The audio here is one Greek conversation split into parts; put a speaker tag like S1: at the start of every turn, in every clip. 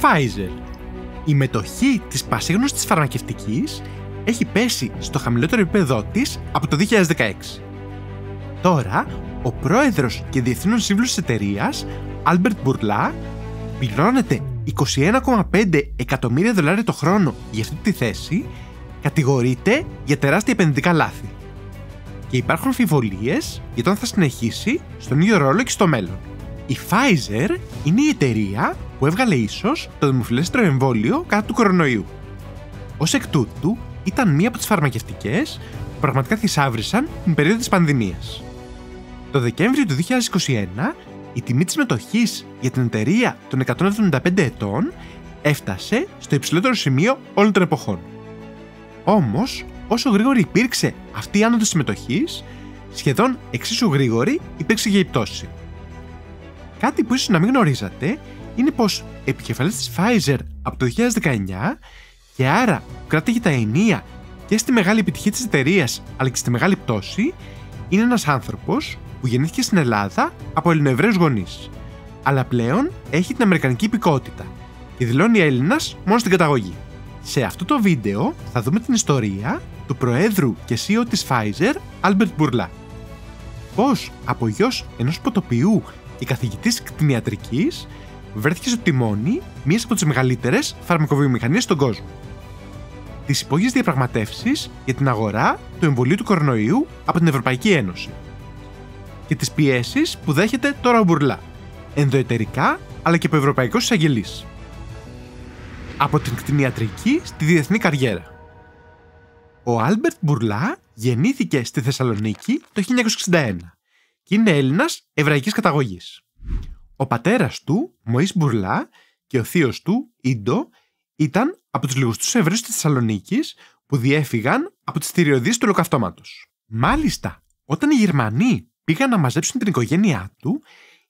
S1: Pfizer. Η μετοχή της πασίγνωστης φαρμακευτικής έχει πέσει στο χαμηλότερο επίπεδό της από το 2016. Τώρα, ο πρόεδρος και διευθύνων σύμβουλος της εταιρείας, Albert Bourla, πληρώνεται 21,5 εκατομμύρια δολάρια το χρόνο για αυτή τη θέση, κατηγορείται για τεράστια επενδυτικά λάθη. Και υπάρχουν αμφιβολίες για το αν θα συνεχίσει στον ίδιο ρόλο και στο μέλλον. Η Pfizer είναι η εταιρεία που έβγαλε ίσως το δημοφιλέστερο εμβόλιο κατά του κορονοϊού. Ως εκ τούτου, ήταν μία από τις φαρμακευτικές που πραγματικά θησάβρισαν την περίοδο της πανδημίας. Το Δεκέμβριο του 2021, η τιμή της μετοχής για την εταιρεία των 175 ετών έφτασε στο υψηλότερο σημείο όλων των εποχών. Όμως, όσο γρήγορη υπήρξε αυτή η άνοδος της σχεδόν εξίσου γρήγορη υπήρξε και η πτώση. Κάτι που ίσως να μην γνωρίζατε είναι πως επικεφαλής της Pfizer από το 2019 και άρα κράτηγε τα ενία και στη μεγάλη επιτυχία της εταιρείας αλλά και στη μεγάλη πτώση είναι ένας άνθρωπος που γεννήθηκε στην Ελλάδα από Ελληνοεβραίους γονείς αλλά πλέον έχει την Αμερικανική υπηκότητα και δηλώνει Έλληνας μόνο στην καταγωγή. Σε αυτό το βίντεο θα δούμε την ιστορία του Προέδρου και CEO της Pfizer, Albert Bourla. Πώς από γιος ενός ποτοποιού και καθηγητής κτηνιατρικής βρέθηκε στο τιμόνι μία από τις μεγαλύτερες φαρμακοβιομηχανίες στον κόσμο. Τις υπόγειες διαπραγματεύσεις για την αγορά του εμβολίου του κορονοϊού από την Ευρωπαϊκή Ένωση. Και τις πιέσεις που δέχεται τώρα ο Μπουρλά, ενδοετερικά αλλά και από Ευρωπαϊκό Εισαγγελή. Από την κτηνιατρική στη διεθνή καριέρα. Ο Άλμπερτ Μπουρλά γεννήθηκε στη Θεσσαλονίκη το 1961 και είναι Έλληνας εβραϊκής καταγωγής. Ο πατέρας του, Μωής Μπουρλά, και ο θείος του, Ίντο, ήταν από τους λιγοστούς Εβραίους της Θεσσαλονίκης που διέφυγαν από τις θηριωδίες του ολοκαυτώματος. Μάλιστα, όταν οι Γερμανοί πήγαν να μαζέψουν την οικογένειά του,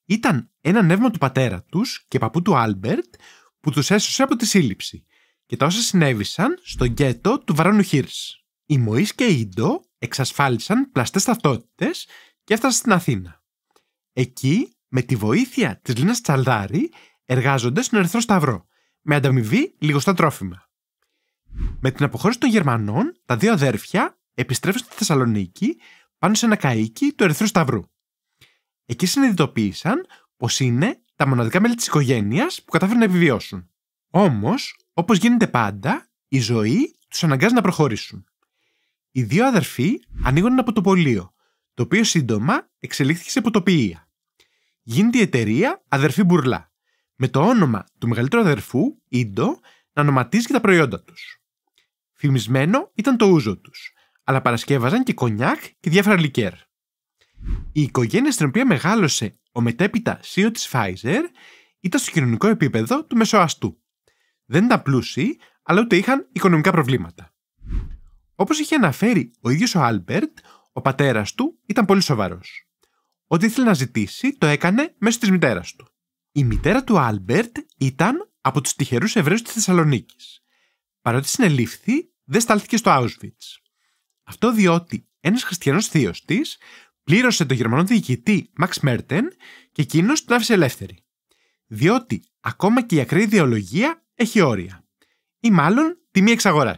S1: ήταν ένα νεύμα του πατέρα τους και παππού του Άλμπερτ που τους έσωσε από τη σύλληψη και τα όσα συνέβησαν στο γκέτο του Βαρόνου Χίρ. Οι Μωής και οι Ιντο εξασφάλισαν πλαστές ταυτότητες και έφτασαν στην Αθήνα. Εκεί με τη βοήθεια της Λίνας Τσαλδάρη εργάζονται στον Ερυθρό Σταυρό, με ανταμοιβή λιγοστά τρόφιμα. Με την αποχώρηση των Γερμανών, τα δύο αδέρφια επιστρέφουν στη Θεσσαλονίκη πάνω σε ένα καίκι του Ερυθρού Σταυρού. Εκεί συνειδητοποίησαν πως είναι τα μοναδικά μέλη της οικογένειας που κατάφεραν να επιβιώσουν. Όμως, όπως γίνεται πάντα, η ζωή τους αναγκάζει να προχωρήσουν. Οι δύο αδερφοί ανοίγουν ένα ποτοπολείο, το οποίο σύντομα εξελίχθηκε σε ποτοποιία γίνεται η εταιρεία Αδερφή Μπουρλά, με το όνομα του μεγαλύτερου αδερφού, Ιντο, να ονοματίζει και τα προϊόντα τους. Φημισμένο ήταν το ούζο τους, αλλά παρασκεύαζαν και κονιάκ και διάφορα λικέρ. Η οικογένεια στην οποία μεγάλωσε ο μετέπειτα CEO τη Pfizer ήταν στο κοινωνικό επίπεδο του μεσοαστού. Δεν ήταν πλούσιοι, αλλά ούτε είχαν οικονομικά προβλήματα. Όπως είχε αναφέρει ο ίδιος ο Άλμπερτ, ο πατέρας του ήταν πολύ σοβαρός. Ό,τι ήθελε να ζητήσει το έκανε μέσω της μητέρας του. Η μητέρα του Άλμπερτ ήταν από τους τυχερούς Εβραίους της Θεσσαλονίκης. Παρότι συνελήφθη, δεν στάλθηκε στο Auschwitz. Αυτό διότι ένας χριστιανός θείος της πλήρωσε τον Γερμανό διοικητή Μαξ Μέρτεν και εκείνος την άφησε ελεύθερη. Διότι ακόμα και η ακραία ιδεολογία έχει όρια. Ή μάλλον τιμή εξαγορά.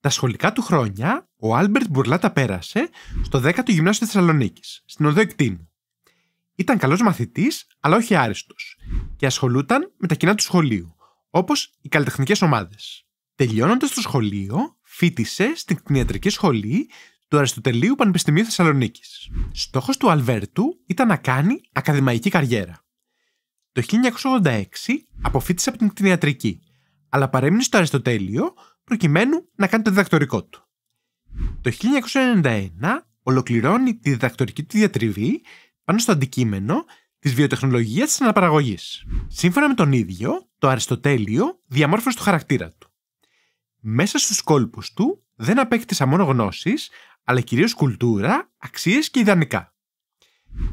S1: Τα σχολικά του χρόνια ο Άλμπερτ τα πέρασε στο 10ο Γυμνάσιο Θεσσαλονίκης, στην Οδό Εκτίνου. Ήταν καλός μαθητής, αλλά όχι άριστος, και ασχολούταν με τα κοινά του σχολείου, όπως οι καλλιτεχνικές ομάδες. Τελειώνοντας το σχολείο, φίτησε στην κτηνιατρική σχολή του Αριστοτελείου Πανεπιστημίου Θεσσαλονίκης. Στόχος του Αλβέρτου ήταν να κάνει ακαδημαϊκή καριέρα. Το 1986 αποφύτησε από την κτηνιατρική, αλλά παρέμεινε στο Αριστοτέλειο προκειμένου να κάνει το διδακτορικό του. Το 1991 ολοκληρώνει τη διδακτορική του διατριβή πάνω στο αντικείμενο της βιοτεχνολογίας της αναπαραγωγής. Σύμφωνα με τον ίδιο, το Αριστοτέλειο διαμόρφωσε το χαρακτήρα του. Μέσα στους κόλπους του δεν απέκτησα μόνο γνώσεις, αλλά κυρίως κουλτούρα, αξίες και ιδανικά.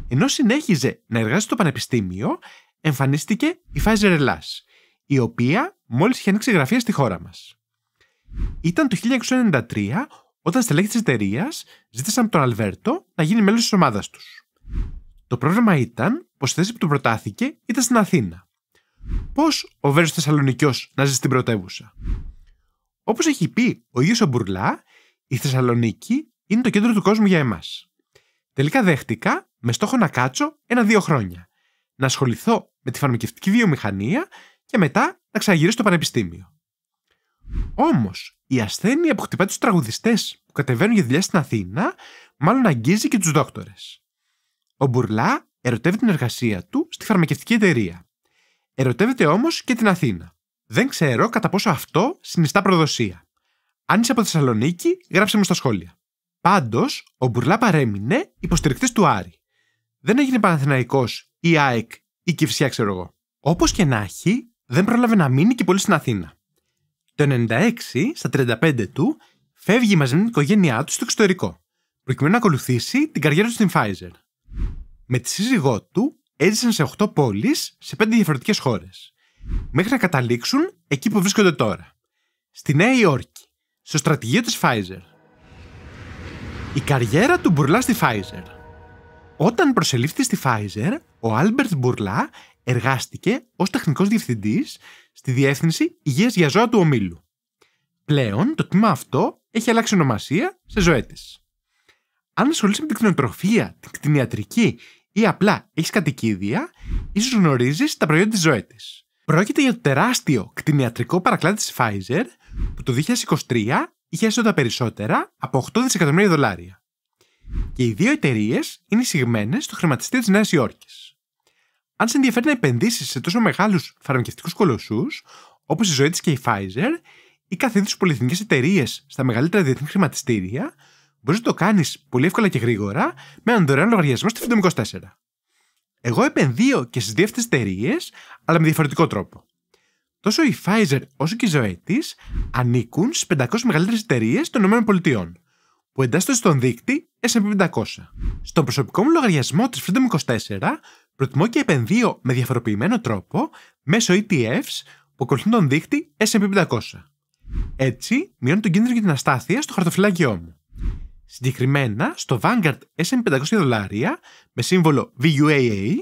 S1: Ενώ συνέχιζε να εργάζεται στο Πανεπιστήμιο, εμφανίστηκε η Pfizer Ελλάς, η οποία μόλις είχε ανοίξει γραφεία στη χώρα μας. Ήταν το 1993 όταν στελέχη της εταιρείας ζήτησαν από τον Αλβέρτο να γίνει μέλος της ομάδας τους. Το πρόβλημα ήταν πως η θέση που του προτάθηκε ήταν στην Αθήνα. Πώς ο Βέρος Θεσσαλονικιός να ζει στην πρωτεύουσα. Όπως έχει πει ο ίδιος ο Μπουρλά, η Θεσσαλονίκη είναι το κέντρο του κόσμου για εμάς. Τελικά δέχτηκα με στόχο να κάτσω ένα-δύο χρόνια, να ασχοληθώ με τη φαρμακευτική βιομηχανία και μετά να ξαναγυρίσω στο πανεπιστήμιο. Όμως, η ασθένεια που χτυπάει τους τραγουδιστές που κατεβαίνουν για δουλειά στην Αθήνα, μάλλον αγγίζει και τους δόκτορες. Ο Μπουρλά ερωτεύει την εργασία του στη φαρμακευτική εταιρεία. Ερωτεύεται όμως και την Αθήνα. Δεν ξέρω κατά πόσο αυτό συνιστά προδοσία. Αν είσαι από Θεσσαλονίκη, γράψε μου στα σχόλια. Πάντως, ο Μπουρλά παρέμεινε υποστηρικτής του Άρη. Δεν έγινε Παναθηναϊκός ή ΑΕΚ ή Κυφσιά, ξέρω εγώ. Όπως και να έχει, δεν πρόλαβε να μείνει και πολύ στην Αθήνα. Το 96, στα 35 του, φεύγει μαζί με την οικογένειά του στο εξωτερικό, προκειμένου να ακολουθήσει την καριέρα του στην Pfizer με τη σύζυγό του έζησαν σε 8 πόλεις σε 5 διαφορετικές χώρες. μέχρι να καταλήξουν εκεί που βρίσκονται τώρα. Στη Νέα Υόρκη, στο στρατηγείο της Pfizer. Η καριέρα του Μπουρλά στη Pfizer. Όταν προσελήφθη στη Pfizer, ο Άλμπερτ Μπουρλά εργάστηκε ως τεχνικός διευθυντής στη Διεύθυνση υγείας για Ζώα του Ομίλου. Πλέον, το τμήμα αυτό έχει αλλάξει ονομασία σε ζωέ της. Αν ασχολείσαι με την κτηνοτροφία, την κτηνιατρική ή απλά έχεις κατοικίδια ίσως γνωρίζεις τα προϊόντα της ζωής της. Πρόκειται για το τεράστιο κτηνιατρικό παρακλάδι της Pfizer που το 2023 είχε έσοδα περισσότερα από 8 δισεκατομμύρια δολάρια. Και οι δύο εταιρείες είναι εισηγμένες στο χρηματιστήριο της Νέας Υόρκης. Αν σε ενδιαφέρει να επενδύσεις σε τόσο μεγάλους φαρμακευτικούς κολοσσούς, όπως η ζωή της και η Pfizer, ή καθ' πολυεθνικές εταιρείες στα μεγαλύτερα διεθνή χρηματιστήρια, μπορείς να το κάνεις πολύ εύκολα και γρήγορα με έναν δωρεάν λογαριασμό στη Freedom 24. Εγώ επενδύω και στις δύο αυτές εταιρείες, αλλά με διαφορετικό τρόπο. Τόσο η Pfizer όσο και η ζωή τη ανήκουν στις 500 μεγαλύτερες εταιρείες των ΗΠΑ, που εντάσσονται στον δείκτη S&P 500. Στον προσωπικό μου λογαριασμό της Freedom 24 προτιμώ και επενδύω με διαφοροποιημένο τρόπο μέσω ETFs που ακολουθούν τον δείκτη S&P 500. Έτσι, μειώνω τον κίνδυνο για την αστάθεια στο χαρτοφυλάκιό μου. Συγκεκριμένα στο Vanguard sm 500 δολάρια με σύμβολο VUAA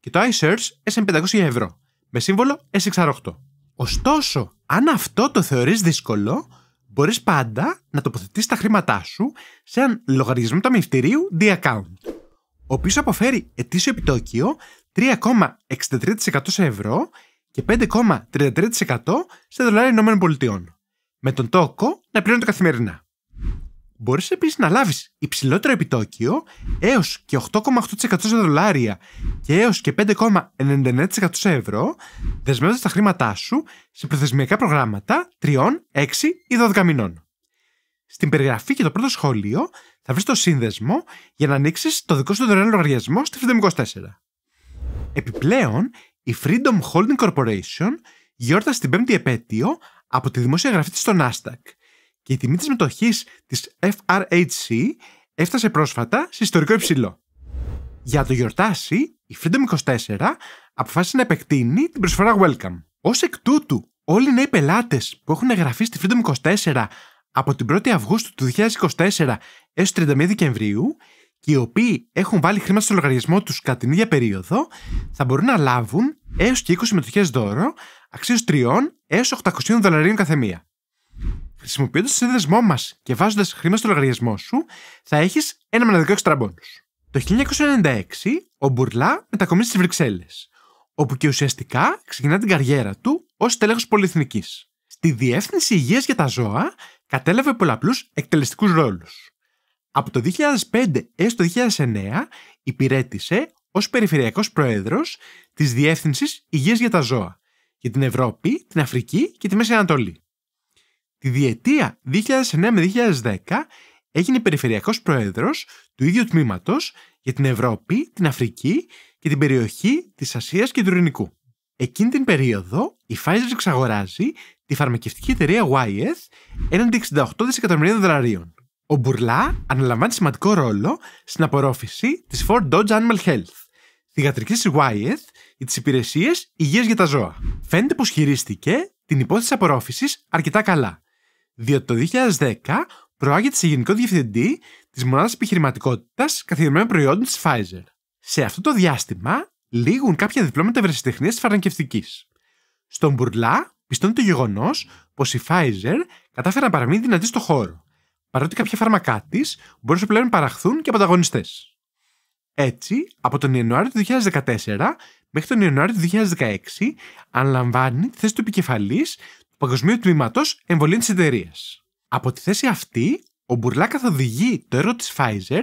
S1: και το iSearch sm 500 ευρώ με συμβολο sxr SXR8. Ωστόσο, αν αυτό το θεωρείς δύσκολο, μπορείς πάντα να τοποθετείς τα χρήματά σου σε έναν αμυφτηριου ταμιευτηρίου D-Account, ο οποίος αποφέρει ετήσιο επιτόκιο 3,63% σε ευρώ και 5,33% σε δολάρια ΗΠΑ, με τον τόκο να πληρώνεται καθημερινά. Μπορείς επίσης να λάβεις υψηλότερο επιτόκιο έως και 8,8% σε δολάρια και έως και 5,99% σε ευρώ, δεσμεύοντας τα χρήματά σου σε προθεσμιακά προγράμματα 3, 6 ή 12 μηνών. Στην περιγραφή και το πρώτο σχόλιο θα βρεις το σύνδεσμο για να ανοίξεις το δικό σου δωρεάν λογαριασμό στη Freedom24. Επιπλέον, η Freedom Holding Corporation γιόρτασε την 5η επέτειο από τη δημόσια γραφή της στο Nasdaq και η τιμή της μετοχής της FRHC έφτασε πρόσφατα σε ιστορικό υψηλό. Για το γιορτάσει, η Freedom 24 αποφάσισε να επεκτείνει την προσφορά Welcome. Ως εκ τούτου, όλοι οι νέοι πελάτες που έχουν εγγραφεί στη Freedom 24 από την 1η Αυγούστου του 2024 έως 31 Δεκεμβρίου και οι οποίοι έχουν βάλει χρήματα στο λογαριασμό τους κατά την ίδια περίοδο θα μπορούν να λάβουν έως και 20 μετοχές δώρο αξίως 3 έως 800 δολαρίων καθεμία. Χρησιμοποιώντας το σύνδεσμό μας και βάζοντας χρήμα στο λογαριασμό σου, θα έχεις ένα μοναδικό εξτραμπόνου. Το 1996, ο Μπουρλά μετακομίζει στις Βρυξέλλες, όπου και ουσιαστικά ξεκινά την καριέρα του ως τέλεχος πολυεθνικής. Στη Διεύθυνση Υγείας για τα Ζώα κατέλαβε πολλαπλούς εκτελεστικούς ρόλους. Από το 2005 έως το 2009 υπηρέτησε ως Περιφερειακός Πρόεδρος της Διεύθυνσης Υγείας για τα Ζώα για την Ευρώπη, την Αφρική και τη Μέση Ανατολή. Τη διετία 2009 με 2010 έγινε περιφερειακός πρόεδρος του ίδιου τμήματος για την Ευρώπη, την Αφρική και την περιοχή της Ασίας και του Ειρηνικού. Εκείνη την περίοδο η Pfizer εξαγοράζει τη φαρμακευτική εταιρεία Wyeth έναντι 68 δισεκατομμυρίων δολαρίων. Ο Μπουρλά αναλαμβάνει σημαντικό ρόλο στην απορρόφηση της Ford Dodge Animal Health, γατρική της Wyeth για τις υπηρεσίες υγείας για τα ζώα. Φαίνεται πως χειρίστηκε την υπόθεση απορρόφησης αρκετά καλά διότι το 2010 προάγεται σε Γενικό Διευθυντή της Μονάδας Επιχειρηματικότητας Καθιερωμένων Προϊόντων της Pfizer. Σε αυτό το διάστημα λήγουν κάποια διπλώματα ευρεσιτεχνίας της φαρμακευτικής. Στον Μπουρλά πιστώνει το γεγονός πως η Pfizer κατάφερε να παραμείνει δυνατή στο χώρο, παρότι κάποια φάρμακά της μπορούσε πλέον να παραχθούν και από Έτσι, από τον Ιανουάριο του 2014 μέχρι τον Ιανουάριο του 2016, αναλαμβάνει τη θέση του επικεφαλής παγκοσμίου τμήματος εμβολίων της εταιρείας. Από τη θέση αυτή, ο Μπουρλά καθοδηγεί το έργο της Pfizer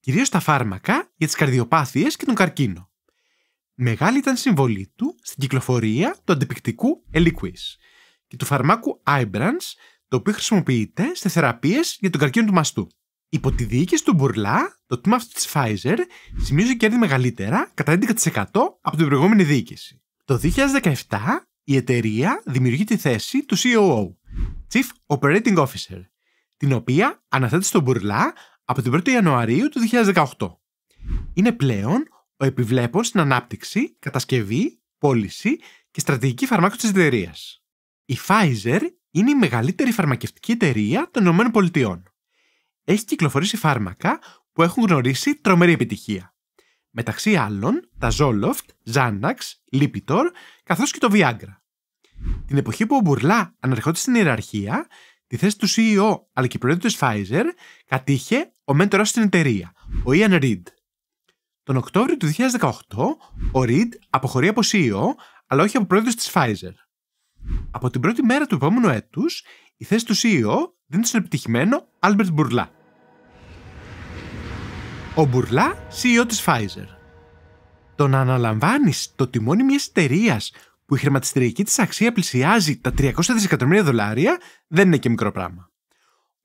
S1: κυρίως στα φάρμακα για τις καρδιοπάθειες και τον καρκίνο. Μεγάλη ήταν συμβολή του στην κυκλοφορία του αντιπικτικού Eliquis και του φαρμάκου Ibrans, το οποίο χρησιμοποιείται σε θεραπείες για τον καρκίνο του μαστού. Υπό τη διοίκηση του Μπουρλά, το τμήμα αυτό της Pfizer σημείωσε κέρδη μεγαλύτερα κατά 11% από την προηγούμενη διοίκηση. Το 2017 η εταιρεία δημιουργεί τη θέση του COO, e Chief Operating Officer, την οποία αναθέτει στον Μπουρλά από την 1η Ιανουαρίου του 2018. Είναι πλέον ο επιβλέπων στην ανάπτυξη, κατασκευή, πώληση και στρατηγική φαρμάκου της εταιρείας. Η Pfizer είναι η μεγαλύτερη φαρμακευτική εταιρεία των ΗΠΑ. Έχει κυκλοφορήσει φάρμακα που έχουν γνωρίσει τρομερή επιτυχία μεταξύ άλλων τα Zoloft, Xanax, Lipitor, καθώς και το Viagra. Την εποχή που ο Μπουρλά αναρχόταν στην ιεραρχία, τη θέση του CEO αλλά και πρόεδρο της Pfizer κατήχε ο μέντορας στην εταιρεία, ο Ian Reid. Τον Οκτώβριο του 2018, ο Reid αποχωρεί από CEO αλλά όχι από πρόεδρος της Pfizer. Από την πρώτη μέρα του επόμενου έτους, η θέση του CEO δίνεται στον επιτυχημένο Albert Μπουρλά. Ο Μπουρλά, CEO της Pfizer. Το να αναλαμβάνεις το τιμόνι μιας εταιρείας που η χρηματιστηριακή της αξία πλησιάζει τα 300 δισεκατομμύρια δολάρια δεν είναι και μικρό πράγμα.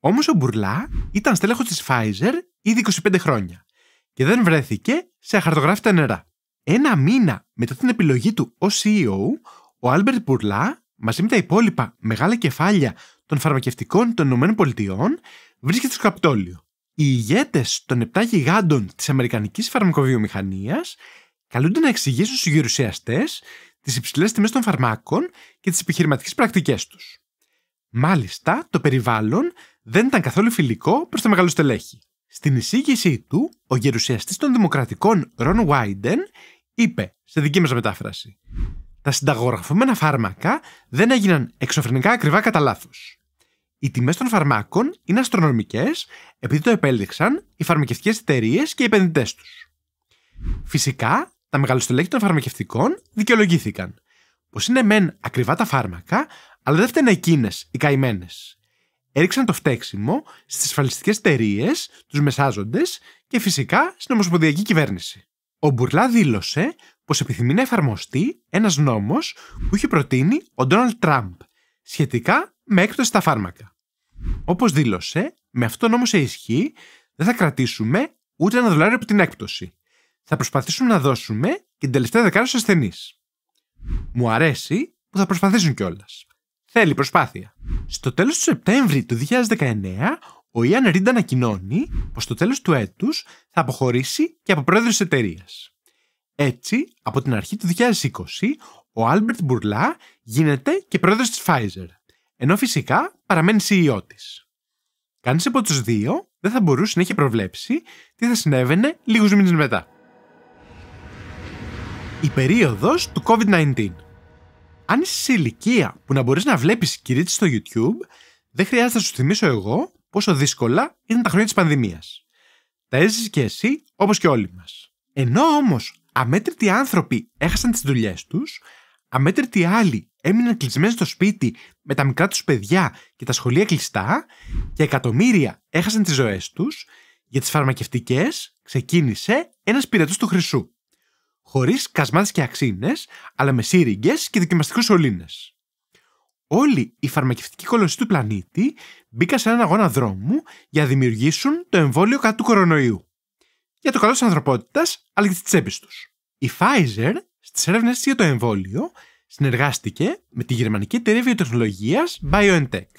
S1: Όμως ο Μπουρλά ήταν στέλεχος της Pfizer ήδη 25 χρόνια και δεν βρέθηκε σε αχαρτογράφητα νερά. Ένα μήνα μετά την επιλογή του ως CEO, ο Άλμπερτ Μπουρλά μαζί με τα υπόλοιπα μεγάλα κεφάλια των φαρμακευτικών των ΗΠΑ βρίσκεται στο Καπιτόλιο οι ηγέτες των 7 γιγάντων της Αμερικανικής Φαρμακοβιομηχανίας καλούνται να εξηγήσουν στους γερουσιαστές τις υψηλές τιμές των φαρμάκων και τις επιχειρηματικές πρακτικές τους. Μάλιστα, το περιβάλλον δεν ήταν καθόλου φιλικό προς τα στελέχη. Στην εισήγησή του, ο γερουσιαστής των Δημοκρατικών Ρον Βάιντεν είπε, σε δική μας μετάφραση, «Τα συνταγογραφούμενα φάρμακα δεν έγιναν εξωφρενικά ακριβά κατά λάθος. Οι τιμές των φαρμάκων είναι αστρονομικές επειδή το επέλεξαν οι φαρμακευτικές εταιρείες και οι επενδυτές τους. Φυσικά, τα μεγαλοστελέχη των φαρμακευτικών δικαιολογήθηκαν. Πως είναι μεν ακριβά τα φάρμακα, αλλά δεν φταίνε εκείνες οι καημένες. Έριξαν το φταίξιμο στις ασφαλιστικές εταιρείες, τους μεσάζοντες και φυσικά στην Ομοσπονδιακή Κυβέρνηση. Ο Μπουρλά δήλωσε πως επιθυμεί να εφαρμοστεί ένας νόμος που είχε προτείνει ο Ντόναλτ Τραμπ σχετικά με έκπτωση στα φάρμακα. Όπως δήλωσε, με αυτόν τον νόμο σε ισχύ δεν θα κρατήσουμε ούτε ένα δολάριο από την έκπτωση. Θα προσπαθήσουμε να δώσουμε και την τελευταία δεκάρα στους ασθενείς. Μου αρέσει που θα προσπαθήσουν κιόλας. Θέλει προσπάθεια. Στο τέλος του Σεπτέμβρη του 2019, ο Ιαν Ρίντα ανακοινώνει πως στο τέλος του έτους θα αποχωρήσει και από πρόεδρος της εταιρείας. Έτσι, από την αρχή του 2020, ο Άλμπερτ Μπουρλά γίνεται και πρόεδρος της Pfizer ενώ φυσικά παραμένει CEO της. Κανείς από τους δύο δεν θα μπορούσε να είχε προβλέψει τι θα συνέβαινε λίγους μήνες μετά. Η περίοδος του COVID-19. Αν είσαι σε ηλικία που να μπορείς να βλέπεις κηρύξει στο YouTube, δεν χρειάζεται να σου θυμίσω εγώ πόσο δύσκολα ήταν τα χρόνια της πανδημίας. Τα έζησες και εσύ, όπως και όλοι μας. Ενώ όμως αμέτρητοι άνθρωποι έχασαν τις δουλειές τους, αμέτρητοι άλλοι έμειναν κλεισμένοι στο σπίτι με τα μικρά τους παιδιά και τα σχολεία κλειστά και εκατομμύρια έχασαν τις ζωές τους, για τις φαρμακευτικές ξεκίνησε ένας πυρετός του χρυσού. Χωρίς κασμάτες και αξίνες, αλλά με σύριγγες και δοκιμαστικούς σωλήνες. Όλοι οι φαρμακευτικοί κολοσσοί του πλανήτη μπήκαν σε έναν αγώνα δρόμου για να δημιουργήσουν το εμβόλιο κατά του κορονοϊού. Για το καλό της ανθρωπότητας, αλλά και τη τσέπη τους. Η Pfizer Στις έρευνες για το εμβόλιο συνεργάστηκε με τη γερμανική εταιρεία βιοτεχνολογίας BioNTech.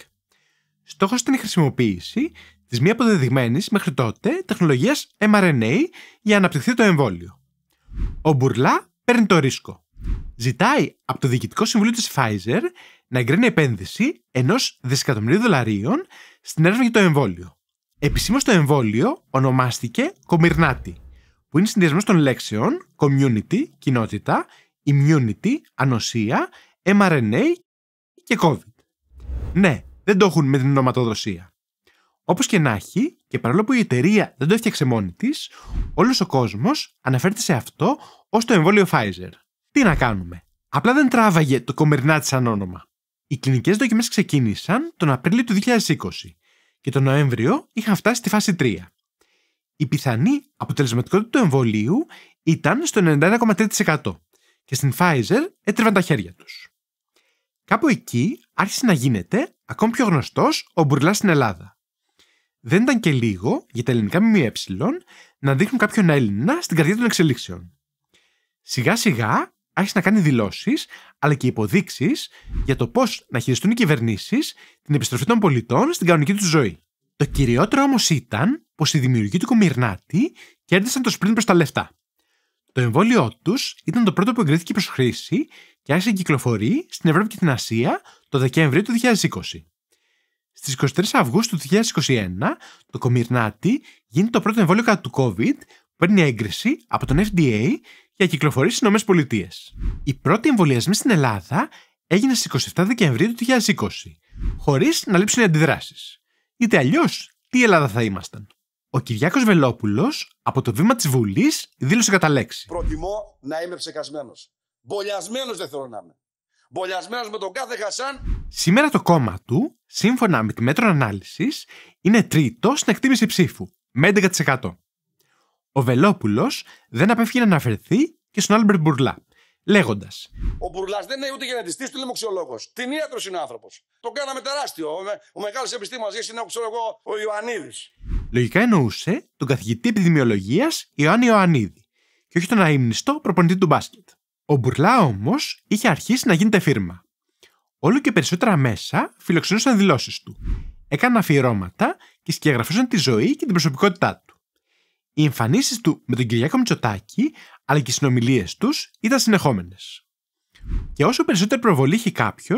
S1: Στόχος ήταν η χρησιμοποίηση της μη αποδεδειγμένης μέχρι τότε τεχνολογίας mRNA για να αναπτυχθεί το εμβόλιο. Ο Μπουρλά παίρνει το ρίσκο. Ζητάει από το Διοικητικό Συμβούλιο της Pfizer να εγκρίνει επένδυση ενός δισεκατομμυρίου δολαρίων στην έρευνα για το εμβόλιο. Επισήμως το εμβόλιο ονομάστηκε Κομυρνάτη που είναι συνδυασμό των λέξεων community, κοινότητα, immunity, ανοσία, mRNA και COVID. Ναι, δεν το έχουν με την ονοματοδοσία. Όπως και να έχει, και παρόλο που η εταιρεία δεν το έφτιαξε μόνη της, όλος ο κόσμος αναφέρεται σε αυτό ως το εμβόλιο Pfizer. Τι να κάνουμε. Απλά δεν τράβαγε το κομμερινά τη σαν Οι κλινικές δοκιμές ξεκίνησαν τον Απρίλιο του 2020 και τον Νοέμβριο είχαν φτάσει στη φάση 3 η πιθανή αποτελεσματικότητα του εμβολίου ήταν στο 91,3% και στην Pfizer έτρεβαν τα χέρια τους. Κάπου εκεί άρχισε να γίνεται ακόμη πιο γνωστός ο Μπουρλά στην Ελλάδα. Δεν ήταν και λίγο για τα ελληνικά ΜΜΕ να δείχνουν κάποιον Έλληνα στην καρδιά των εξελίξεων. Σιγά σιγά άρχισε να κάνει δηλώσεις αλλά και υποδείξεις για το πώς να χειριστούν οι κυβερνήσεις την επιστροφή των πολιτών στην κανονική τους ζωή. Το κυριότερο όμως ήταν πως οι δημιουργοί του Κομιρνάτη κέρδισαν το σπριν προς τα λεφτά. Το εμβόλιο τους ήταν το πρώτο που εγκρίθηκε προς χρήση και άρχισε να κυκλοφορεί στην Ευρώπη και την Ασία το Δεκέμβριο του 2020. Στι 23 Αυγούστου του 2021, το κομιρνάτη γίνεται το πρώτο εμβόλιο κατά του COVID που παίρνει έγκριση από τον FDA για κυκλοφορεί στι ΗΠΑ. Οι πρώτοι εμβολιασμοί στην Ελλάδα έγινε στι 27 Δεκεμβρίου του 2020, χωρίς να λείψουν οι αντιδράσεις. Είτε αλλιώς, τι Ελλάδα θα ήμασταν. Ο Κυριάκος Βελόπουλος, από το βήμα της Βουλής, δήλωσε κατά λέξη. Προτιμώ να είμαι ψεκασμένος. Μπολιασμένος δεν θέλω να είμαι. Μπολιασμένος με τον κάθε Χασάν. Σήμερα το κόμμα του, σύμφωνα με τη μέτρο ανάλυσης, είναι τρίτο στην εκτίμηση ψήφου, με 11%. Ο Βελόπουλος δεν απέφυγε να αναφερθεί και στον Άλμπερτ Μπουρλάπ λέγοντας. Ο Μπουρλάς δεν είναι ούτε γενετιστής, ουτε λοιμοξιολόγος. Την ιατρο είναι άνθρωπος. Το κάναμε τεράστιο. Ο, με, ο μεγάλος επιστήμονας είναι, ξέρω εγώ, ο Ιωαννίδης. Λογικά εννοούσε τον καθηγητή επιδημιολογίας Ιωάννη Ιωαννίδη και όχι τον αείμνηστο προπονητή του μπάσκετ. Ο Μπουρλά όμως είχε αρχίσει να γίνεται φίρμα. Όλο και περισσότερα μέσα φιλοξενούσαν δηλώσεις του. Έκαναν αφιερώματα και σκιαγραφούσαν τη ζωή και την προσωπικότητά του. Οι εμφανίσεις του με τον Κυριακό Μητσοτάκη αλλά και οι συνομιλίες τους ήταν συνεχόμενες. Και όσο περισσότερη προβολή έχει κάποιος,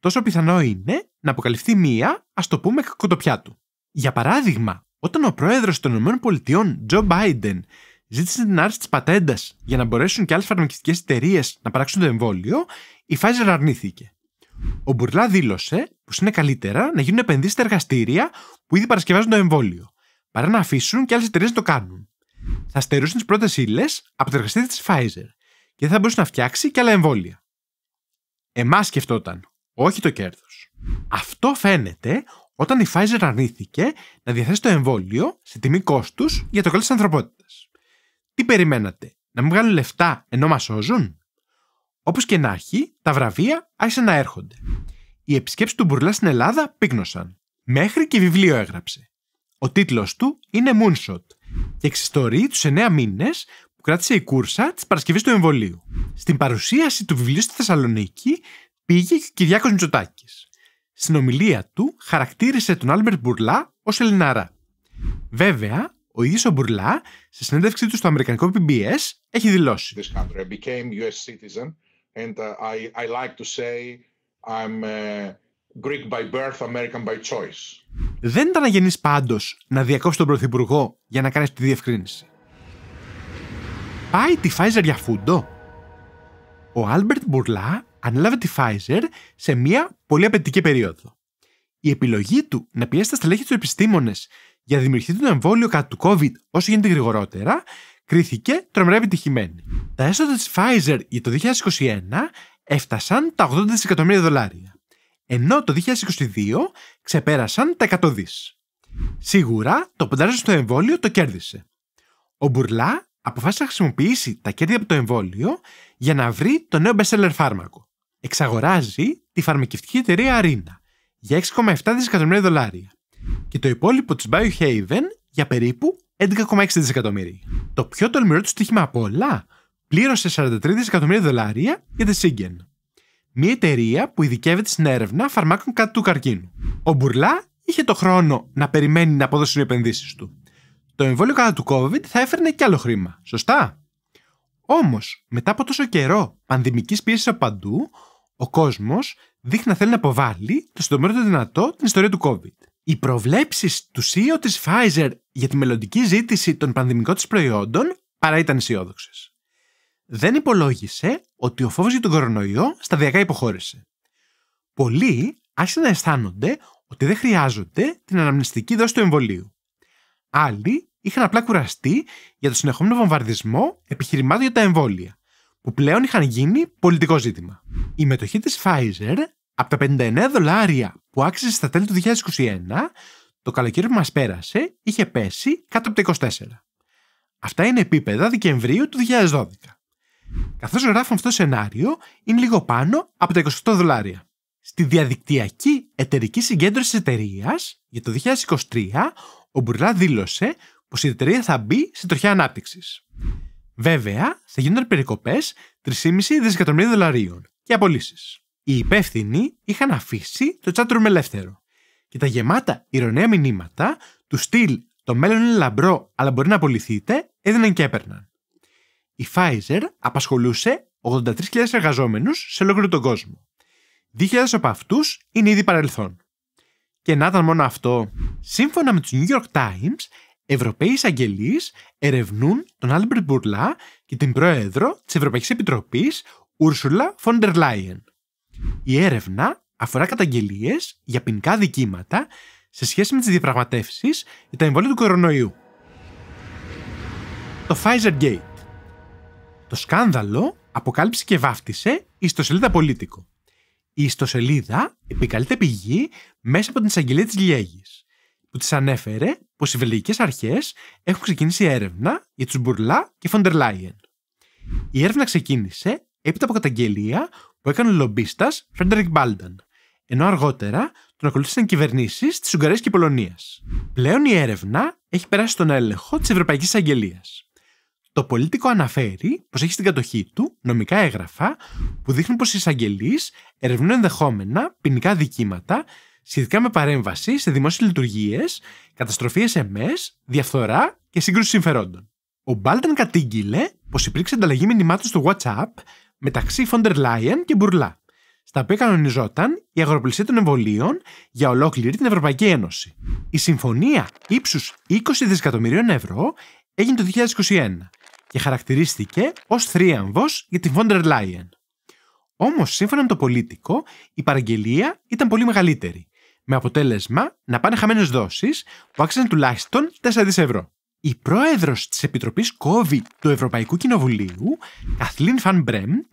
S1: τόσο πιθανό είναι να αποκαλυφθεί μία, ας το πούμε, κακοτοπιά του. Για παράδειγμα, όταν ο πρόεδρος των ΗΠΑ, Τζο Μπάιντεν, ζήτησε την άρση της πατέντας για να μπορέσουν και άλλες φαρμακευτικές εταιρείες να παράξουν το εμβόλιο, η Φάιζερ αρνήθηκε. Ο Μπουρλά δήλωσε πως είναι καλύτερα να γίνουν επενδύσεις στα εργαστήρια που ήδη παρασκευάζουν το εμβόλιο παρά να αφήσουν και άλλες εταιρείες να το κάνουν. Θα στερούσαν τις πρώτες ύλες από το εργαστήριο της Pfizer και δεν θα μπορούσε να φτιάξει και άλλα εμβόλια. Εμάς σκεφτόταν, όχι το κέρδος. Αυτό φαίνεται όταν η Pfizer αρνήθηκε να διαθέσει το εμβόλιο σε τιμή κόστους για το καλό της ανθρωπότητας. Τι περιμένατε, να μην βγάλουν λεφτά ενώ μας σώζουν. Όπως και να έχει, τα βραβεία άρχισαν να έρχονται. Οι επισκέψεις του Μπουρλά στην Ελλάδα πύκνωσαν. Μέχρι και βιβλίο έγραψε. Ο τίτλος του είναι Moonshot και εξιστορεί τους 9 μήνες που κράτησε η κούρσα της παρασκευής του εμβολίου. Στην παρουσίαση του βιβλίου στη Θεσσαλονίκη πήγε και ο Κυριάκος Μητσοτάκης. Στην ομιλία του χαρακτήρισε τον Άλμπερτ Μπουρλά ως Ελληνάρα. Βέβαια, ο ίδιος ο Μπουρλά, σε συνέντευξή του στο Αμερικανικό PBS, έχει δηλώσει. became US citizen and uh, I, uh, Greek by birth, American by choice. Δεν ήταν αγενής πάντως να διακόψεις τον Πρωθυπουργό για να κάνεις τη διευκρίνηση. Πάει τη Pfizer για φούντο. Ο Άλμπερτ Μπουρλά ανέλαβε τη Pfizer σε μια πολύ απαιτητική περίοδο. Η επιλογή του να πιέσει τα στελέχη του επιστήμονες για να δημιουργηθεί το εμβόλιο κατά του COVID όσο γίνεται γρηγορότερα, κρίθηκε τρομερά επιτυχημένη. Τα έσοδα της Pfizer για το 2021 έφτασαν τα 80 δισεκατομμύρια δολάρια ενώ το 2022 ξεπέρασαν τα 100 δις. Σίγουρα το ποντάρισμα στο εμβόλιο το κέρδισε. Ο Μπουρλά αποφάσισε να χρησιμοποιήσει τα κέρδη από το εμβόλιο για να βρει το νέο bestseller φάρμακο. Εξαγοράζει τη φαρμακευτική εταιρεία Arena για 6,7 δισεκατομμύρια δολάρια και το υπόλοιπο της Biohaven για περίπου 11,6 δισεκατομμύρια. Το πιο τολμηρό του στοίχημα από όλα πλήρωσε 43 δισεκατομμύρια δολάρια για τη Σίγγεν μια εταιρεία που ειδικεύεται στην έρευνα φαρμάκων κατά του καρκίνου. Ο Μπουρλά είχε το χρόνο να περιμένει να αποδώσουν οι επενδύσεις του. Το εμβόλιο κατά του COVID θα έφερνε και άλλο χρήμα, σωστά. Όμως, μετά από τόσο καιρό πανδημικής πίεσης από παντού, ο κόσμος δείχνει να θέλει να αποβάλει το συντομότερο δυνατό την ιστορία του COVID. Οι προβλέψεις του CEO της Pfizer για τη μελλοντική ζήτηση των πανδημικών της προϊόντων παρά ήταν αισιόδοξες δεν υπολόγισε ότι ο φόβος για τον κορονοϊό σταδιακά υποχώρησε. Πολλοί άρχισαν να αισθάνονται ότι δεν χρειάζονται την αναμνηστική δόση του εμβολίου. Άλλοι είχαν απλά κουραστεί για το συνεχόμενο βομβαρδισμό επιχειρημάτων για τα εμβόλια, που πλέον είχαν γίνει πολιτικό ζήτημα. Η μετοχή της Pfizer από τα 59 δολάρια που άξιζε στα τέλη του 2021, το καλοκαίρι που μας πέρασε είχε πέσει κάτω από τα 24. Αυτά είναι επίπεδα Δεκεμβρίου του 2012 καθώς γράφουν το σενάριο είναι λίγο πάνω από τα 28 δολάρια. Στη διαδικτυακή εταιρική συγκέντρωση εταιρείας για το 2023, ο Μπουρλά δήλωσε πως η εταιρεία θα μπει σε τροχιά ανάπτυξης. Βέβαια, θα γίνονταν περικοπέ 3,5 δισεκατομμύρια δολαρίων και απολύσεις. Οι υπεύθυνοι είχαν αφήσει το chatroom με ελεύθερο και τα γεμάτα ηρωνέα μηνύματα του στυλ Το μέλλον είναι λαμπρό, αλλά μπορεί να απολυθείτε, έδιναν και έπαιρναν. Η Pfizer απασχολούσε 83.000 εργαζόμενους σε ολόκληρο τον κόσμο. 2.000 από αυτούς είναι ήδη παρελθόν. Και να ήταν μόνο αυτό. Σύμφωνα με τους New York Times, Ευρωπαίοι εισαγγελείς ερευνούν τον Άλμπερτ Μπουρλά και την πρόεδρο της Ευρωπαϊκής Επιτροπής, Ούρσουλα Φόντερ Λάιεν. Η έρευνα αφορά καταγγελίες για ποινικά δικήματα σε σχέση με τις διαπραγματεύσεις για τα εμβόλια του κορονοϊού. Το Pfizer Gate το σκάνδαλο αποκάλυψε και βάφτισε η ιστοσελίδα Πολίτικο. Η ιστοσελίδα επικαλείται πηγή μέσα από την εισαγγελία της Λιέγης, που της ανέφερε πως οι βελγικές αρχές έχουν ξεκινήσει έρευνα για τους Μπουρλά και Φοντερ Λάιεν. Η έρευνα ξεκίνησε έπειτα από καταγγελία που έκανε ο λομπίστας Φρέντερικ Μπάλνταν, ενώ αργότερα τον ακολούθησαν κυβερνήσεις της Ουγγαρίας και Πολωνίας. Πλέον η έρευνα έχει περάσει στον έλεγχο της Ευρωπαϊκής Αγγελία. Το πολίτικο αναφέρει πως έχει στην κατοχή του νομικά έγγραφα που δείχνουν πως οι εισαγγελείς ερευνούν ενδεχόμενα ποινικά δικήματα σχετικά με παρέμβαση σε δημόσιες λειτουργίες, καταστροφή SMS, διαφθορά και σύγκρουση συμφερόντων. Ο Μπάλτεν κατήγγειλε πως υπήρξε ανταλλαγή μηνυμάτων στο WhatsApp μεταξύ Φόντερ Λάιεν και Μπουρλά, στα οποία κανονιζόταν η αγροπλησία των εμβολίων για ολόκληρη την Ευρωπαϊκή Ένωση. Η συμφωνία ύψους 20 δισεκατομμυρίων ευρώ έγινε το 2021 και χαρακτηρίστηκε ως θρίαμβος για τη Βόντερ Λάιεν. Όμως, σύμφωνα με το πολίτικο, η παραγγελία ήταν πολύ μεγαλύτερη, με αποτέλεσμα να πάνε χαμένες δόσεις που άξιζαν τουλάχιστον 4 δις ευρώ. Η πρόεδρος της Επιτροπής COVID του Ευρωπαϊκού Κοινοβουλίου, Καθλίν Φαν Μπρέμτ,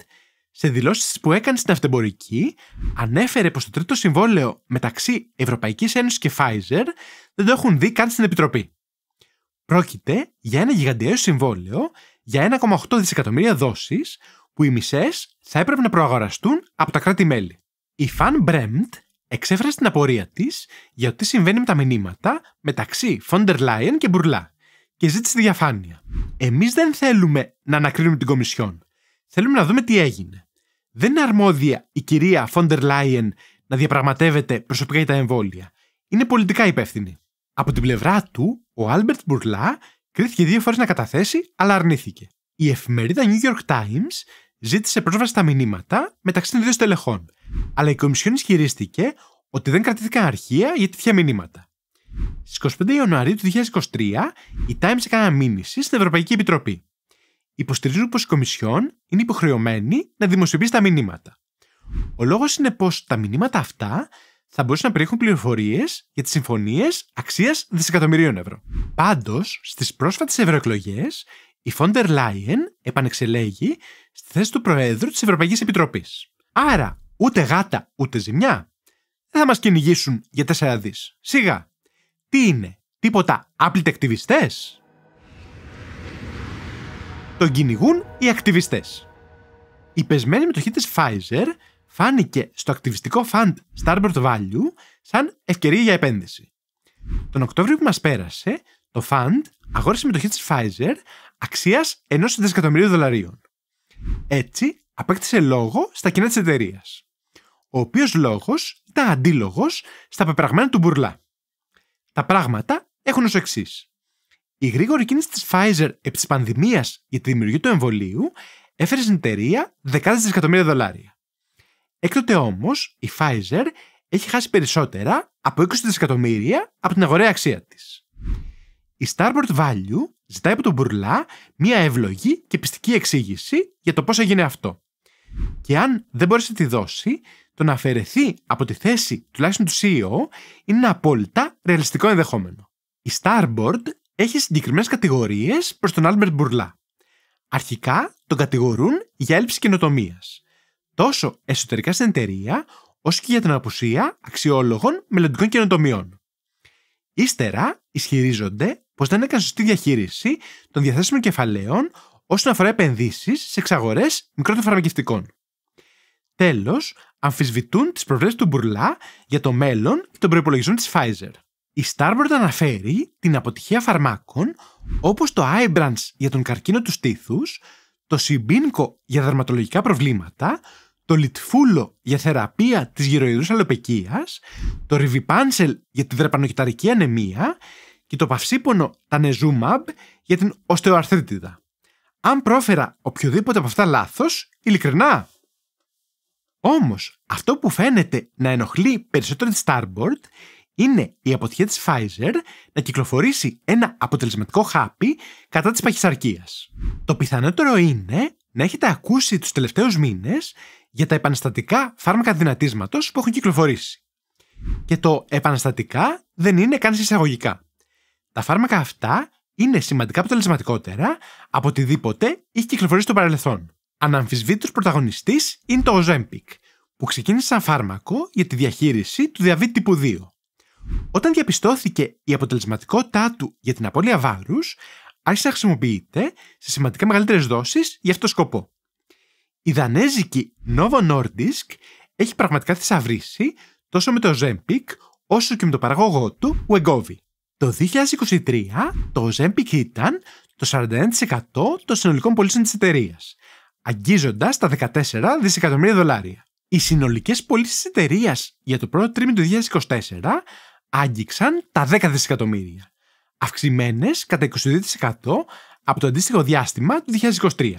S1: σε δηλώσεις που έκανε στην αυτεμπορική, ανέφερε πως το τρίτο συμβόλαιο μεταξύ Ευρωπαϊκής Ένωσης και Pfizer δεν το έχουν δει καν στην Επιτροπή. Πρόκειται για ένα γιγαντιαίο συμβόλαιο για 1,8 δισεκατομμύρια δόσεις, που οι μισές θα έπρεπε να προαγοραστούν από τα κράτη-μέλη. Η Φαν Μπρέμπτ εξέφρασε την απορία της για το τι συμβαίνει με τα μηνύματα μεταξύ Φόντερ Λάιεν και Μπουρλά και ζήτησε τη διαφάνεια. Εμείς δεν θέλουμε να ανακρίνουμε την Κομισιόν. Θέλουμε να δούμε τι έγινε. Δεν είναι αρμόδια η κυρία Φόντερ Λάιεν να διαπραγματεύεται προσωπικά για τα εμβόλια. Είναι πολιτικά υπεύθυνη. Από την πλευρά του, ο Άλμπερτ Μπουρλά κρίθηκε δύο φορές να καταθέσει, αλλά αρνήθηκε. Η εφημερίδα New York Times ζήτησε πρόσβαση στα μηνύματα μεταξύ των δύο στελεχών, αλλά η Κομισιόν ισχυρίστηκε ότι δεν κρατήθηκαν αρχεία για τέτοια μηνύματα. Στις 25 Ιανουαρίου του 2023, η Times έκανε μήνυση στην Ευρωπαϊκή Επιτροπή. Υποστηρίζουν πως η Κομισιόν είναι υποχρεωμένη να δημοσιοποιήσει τα μηνύματα. Ο λόγος είναι πως τα μηνύματα αυτά θα μπορούσαν να περιέχουν πληροφορίες για τις συμφωνίες αξίας δισεκατομμυρίων ευρώ. Πάντως, στις πρόσφατες ευρωεκλογές, η Φόντερ Λάιεν επανεξελέγει στη θέση του Προέδρου της Ευρωπαϊκής Επιτροπής. Άρα, ούτε γάτα ούτε ζημιά δεν θα μας κυνηγήσουν για τέσσερα δις. Σιγά. Τι είναι, τίποτα άπλυτε ακτιβιστέ. Τον κυνηγούν οι ακτιβιστές. Η πεσμένη μετοχοί της Pfizer φάνηκε στο ακτιβιστικό φαντ Starboard Value σαν ευκαιρία για επένδυση. Τον Οκτώβριο που μας πέρασε, το φαντ αγόρασε μετοχή της Pfizer αξίας ενός δισεκατομμυρίου δολαρίων. Έτσι, απέκτησε λόγο στα κοινά της εταιρείας. Ο οποίος λόγος ήταν αντίλογος στα πεπραγμένα του Μπουρλά. Τα πράγματα έχουν ως εξής. Η γρήγορη κίνηση της Pfizer επί της πανδημίας για τη δημιουργία του εμβολίου έφερε στην εταιρεία δεκάδες δισεκατομμύρια δολάρια. Έκτοτε όμως η Pfizer έχει χάσει περισσότερα από 20 δισεκατομμύρια από την αγοραία αξία της. Η Starboard Value ζητάει από τον Μπουρλά μια εύλογη και πιστική εξήγηση για το πώς έγινε αυτό. Και αν δεν μπορέσει τη δώσει, το να αφαιρεθεί από τη θέση τουλάχιστον του CEO είναι ένα απόλυτα ρεαλιστικό ενδεχόμενο. Η Starboard έχει συγκεκριμένες κατηγορίες προς τον Albert Μπουρλά. Αρχικά τον κατηγορούν για έλλειψη καινοτομίας τόσο εσωτερικά στην εταιρεία, όσο και για την απουσία αξιόλογων μελλοντικών καινοτομιών. Ύστερα, ισχυρίζονται πως δεν έκανε σωστή διαχείριση των διαθέσιμων κεφαλαίων όσον αφορά επενδύσεις σε εξαγορές μικρότερων φαρμακευτικών. Τέλος, αμφισβητούν τις προβλέψεις του Μπουρλά για το μέλλον και τον προπολογισμό της Pfizer. Η Starboard αναφέρει την αποτυχία φαρμάκων όπως το Ibrance για τον καρκίνο τους στήθους, το Σιμπίνκο για δερματολογικά προβλήματα, το λιτφούλο για θεραπεία της γυροειδούς αλλοπεκίας, το ριβιπάνσελ για τη δρεπανοκυταρική ανεμία και το παυσίπονο τανεζούμαμπ για την οστεοαρθρίτιδα. Αν πρόφερα οποιοδήποτε από αυτά λάθος, ειλικρινά. Όμως, αυτό που φαίνεται να ενοχλεί περισσότερο τη Starboard είναι η αποτυχία της Pfizer να κυκλοφορήσει ένα αποτελεσματικό χάπι κατά της παχυσαρκίας. Το πιθανότερο είναι να έχετε ακούσει τους τελευταίους μήνες για τα επαναστατικά φάρμακα δυνατίσματος που έχουν κυκλοφορήσει. Και το επαναστατικά δεν είναι καν εισαγωγικά. Τα φάρμακα αυτά είναι σημαντικά αποτελεσματικότερα από οτιδήποτε έχει κυκλοφορήσει στο παρελθόν. Αναμφισβήτητος πρωταγωνιστής είναι το Ozempic, που ξεκίνησε σαν φάρμακο για τη διαχείριση του διαβήτη τύπου 2. Όταν διαπιστώθηκε η αποτελεσματικότητά του για την απώλεια βάρους, άρχισε να χρησιμοποιείται σε σημαντικά μεγαλύτερες δόσεις για αυτό το σκοπό. Η δανέζικη Novo Nordisk έχει πραγματικά θησαυρίσει τόσο με το Zempic όσο και με το παραγωγό του Wegovy. Το 2023 το Zempic ήταν το 41% των συνολικών πωλήσεων της εταιρείας, αγγίζοντας τα 14 δισεκατομμύρια δολάρια. Οι συνολικές πωλήσεις της εταιρείας για το πρώτο τρίμηνο του 2024 άγγιξαν τα 10 δισεκατομμύρια, αυξημένες κατά 22% από το αντίστοιχο διάστημα του 2023.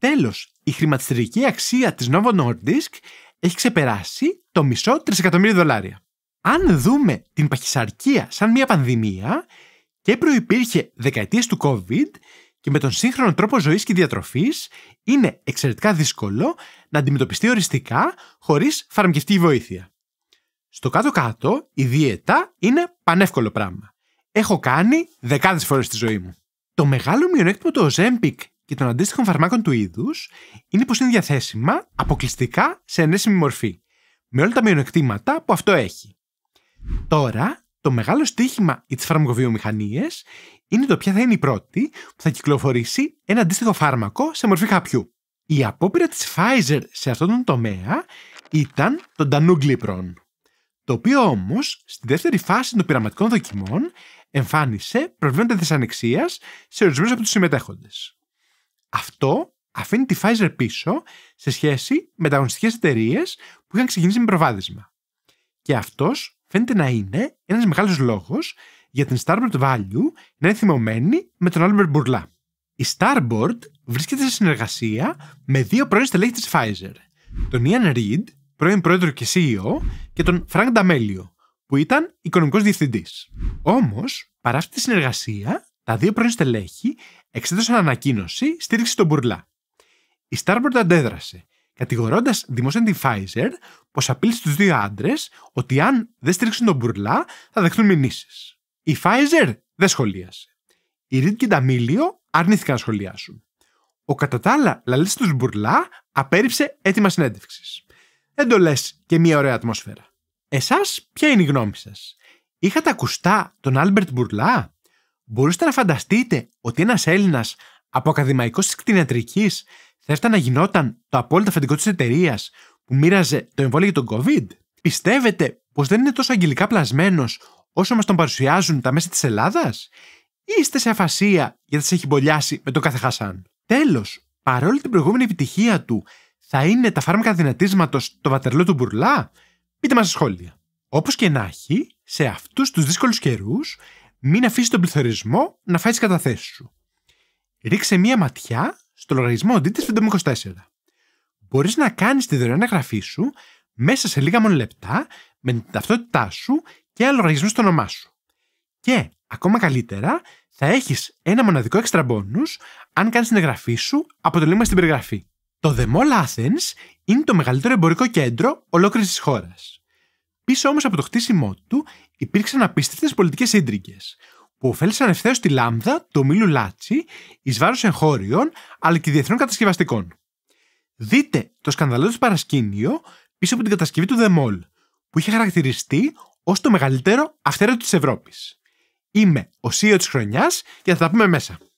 S1: Τέλος, η χρηματιστηρική αξία της Novo Nordisk έχει ξεπεράσει το μισό τρισεκατομμύριο δολάρια. Αν δούμε την παχυσαρκία σαν μια πανδημία και προϋπήρχε δεκαετίες του COVID και με τον σύγχρονο τρόπο ζωής και διατροφής είναι εξαιρετικά δύσκολο να αντιμετωπιστεί οριστικά χωρίς φαρμακευτική βοήθεια. Στο κάτω-κάτω η δίαιτα είναι πανεύκολο πράγμα. Έχω κάνει δεκάδες φορές στη ζωή μου. Το μεγάλο μειονέκτημα του Ozempic και των αντίστοιχων φαρμάκων του είδους είναι πως είναι διαθέσιμα αποκλειστικά σε ενέσιμη μορφή, με όλα τα μειονεκτήματα που αυτό έχει. Τώρα, το μεγάλο στίχημα για τις φαρμακοβιομηχανίες είναι το ποια θα είναι η πρώτη που θα κυκλοφορήσει ένα αντίστοιχο φάρμακο σε μορφή χαπιού. Η απόπειρα της Pfizer σε αυτόν τον τομέα ήταν το Danuglipron, το οποίο όμως, στη δεύτερη φάση των πειραματικών δοκιμών εμφάνισε προβλήματα δυσανεξία σε ορισμένους από τους συμμετέχοντες. Αυτό αφήνει τη Pfizer πίσω σε σχέση με τα αγωνιστικές εταιρείες που είχαν ξεκινήσει με προβάδισμα. Και αυτός φαίνεται να είναι ένας μεγάλος λόγος για την Starboard Value να είναι θυμωμένη με τον Albert Bourla. Η Starboard βρίσκεται σε συνεργασία με δύο πρώην στελέχη της Pfizer, τον Ian Reid, πρώην πρόεδρο και CEO, και τον Frank D'Amelio, που ήταν οικονομικός διευθυντής. Όμως, παρά αυτή τη συνεργασία, τα δύο πρώην στελέχη εξέδωσαν ανακοίνωση στήριξη στον Μπουρλά. Η Starboard αντέδρασε, κατηγορώντας δημόσια την Pfizer πω απείλησε του δύο άντρες ότι αν δεν στήριξουν τον Μπουρλά θα δεχτούν μηνύσεις. Η Pfizer δεν σχολίασε. Η Ρίτ και η Νταμίλιο αρνήθηκαν να σχολιάσουν. Ο κατά τα άλλα λαλίστη τους Μπουρλά απέρριψε έτοιμα συνέντευξης. λες και μια ωραία ατμόσφαιρα. Εσάς, ποια είναι η γνώμη σας. Είχατε ακουστά τον Άλμπερτ Μπουρλά. Μπορούσατε να φανταστείτε ότι ένας Έλληνας από ακαδημαϊκός της κτηνιατρικής θα έφτανε να γινόταν το απόλυτο αφεντικό της εταιρείας που μοίραζε το εμβόλιο για τον COVID. Πιστεύετε πως δεν είναι τόσο αγγελικά πλασμένος όσο μας τον παρουσιάζουν τα μέσα της Ελλάδας, ή είστε σε αφασία γιατί σας έχει μπολιάσει με τον κάθε Χασάν. Τέλος, παρόλη την προηγούμενη επιτυχία του, θα είναι τα φάρμακα δυνατίσματος το βατερλό του Μπουρλά. Πείτε μας σχόλια. Όπως και να έχει, σε αυτούς τους δύσκολους καιρούς μην αφήσει τον πληθωρισμό να φάει τις καταθέσεις σου. Ρίξε μία ματιά στο λογαριασμό DT524. Μπορείς να κάνεις τη δωρεάν εγγραφή σου μέσα σε λίγα μόνο λεπτά με την ταυτότητά σου και ένα λογαριασμό στο όνομά σου. Και ακόμα καλύτερα, θα έχεις ένα μοναδικό έξτρα bonus αν κάνεις την εγγραφή σου από το link στην περιγραφή. Το The Mall Athens είναι το μεγαλύτερο εμπορικό κέντρο ολόκληρης της χώρας. Πίσω όμως από το χτίσιμό του υπήρξαν απίστευτες πολιτικές ίντρικε, που ωφέλησαν ευθέως τη λάμδα το ομίλου Λάτσι εις βάρος εγχώριων αλλά και διεθνών κατασκευαστικών. Δείτε το σκανδαλώδες παρασκήνιο πίσω από την κατασκευή του Δεμόλ, που είχε χαρακτηριστεί ως το μεγαλύτερο αυθαίρετο της Ευρώπης. Είμαι ο CEO της χρονιάς και θα τα πούμε μέσα.